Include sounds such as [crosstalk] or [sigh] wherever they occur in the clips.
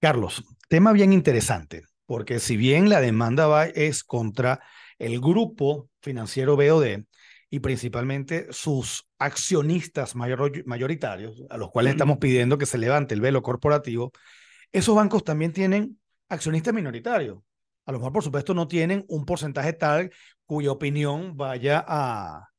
Carlos, tema bien interesante, porque si bien la demanda va es contra el grupo financiero BOD y principalmente sus accionistas mayoritarios, a los cuales estamos pidiendo que se levante el velo corporativo, esos bancos también tienen accionistas minoritarios. A lo mejor, por supuesto, no tienen un porcentaje tal cuya opinión vaya a,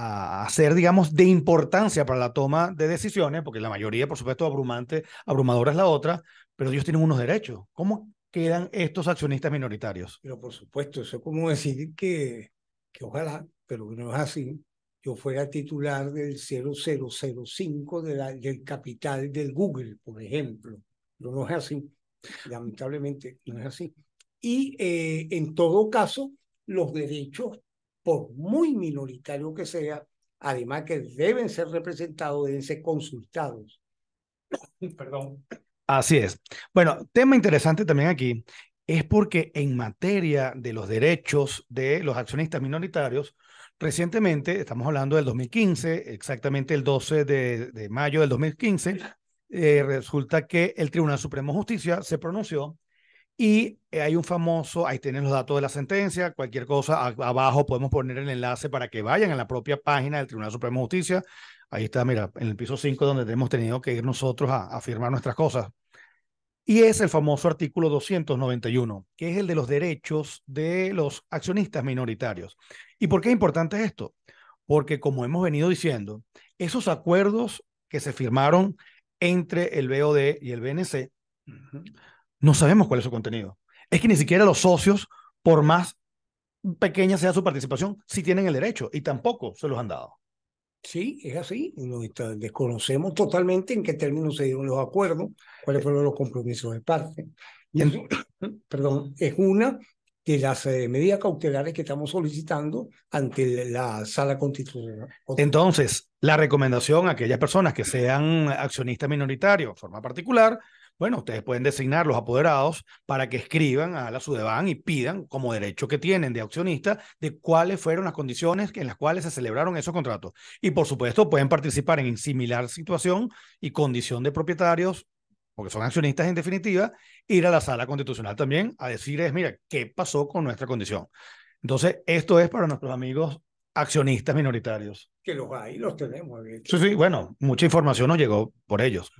a, ser, digamos, de importancia para la toma de decisiones, porque la mayoría, por supuesto, abrumante, abrumadora es la otra, pero ellos tienen unos derechos. ¿Cómo quedan estos accionistas minoritarios? Pero por supuesto, eso es como decir que, que ojalá, pero no es así, yo fuera titular del 0005 de del capital del Google, por ejemplo. No, no es así, lamentablemente no es así. Y eh, en todo caso, los derechos por muy minoritario que sea, además que deben ser representados, deben ser consultados. [coughs] Perdón. Así es. Bueno, tema interesante también aquí es porque en materia de los derechos de los accionistas minoritarios, recientemente, estamos hablando del 2015, exactamente el 12 de, de mayo del 2015, eh, resulta que el Tribunal Supremo de Justicia se pronunció y eh, hay un famoso, ahí tienen los datos de la sentencia, cualquier cosa, abajo podemos poner el enlace para que vayan a la propia página del Tribunal Supremo de Justicia. Ahí está, mira, en el piso 5 donde hemos tenido que ir nosotros a, a firmar nuestras cosas. Y es el famoso artículo 291, que es el de los derechos de los accionistas minoritarios. ¿Y por qué es importante esto? Porque como hemos venido diciendo, esos acuerdos que se firmaron entre el BOD y el BNC, no sabemos cuál es su contenido es que ni siquiera los socios, por más pequeña sea su participación, sí tienen el derecho y tampoco se los han dado. Sí, es así. desconocemos totalmente en qué términos se dieron los acuerdos, cuáles fueron los compromisos de parte. Y [coughs] perdón, es una de las eh, medidas cautelares que estamos solicitando ante la sala constitucional. Entonces, la recomendación a aquellas personas que sean accionistas minoritarios de forma particular bueno, ustedes pueden designar los apoderados para que escriban a la Sudeban y pidan como derecho que tienen de accionista de cuáles fueron las condiciones en las cuales se celebraron esos contratos. Y por supuesto, pueden participar en similar situación y condición de propietarios porque son accionistas en definitiva, ir a la sala constitucional también a decirles, mira, ¿qué pasó con nuestra condición? Entonces, esto es para nuestros amigos accionistas minoritarios. Que los hay, los tenemos. Sí, sí, bueno, mucha información nos llegó por ellos.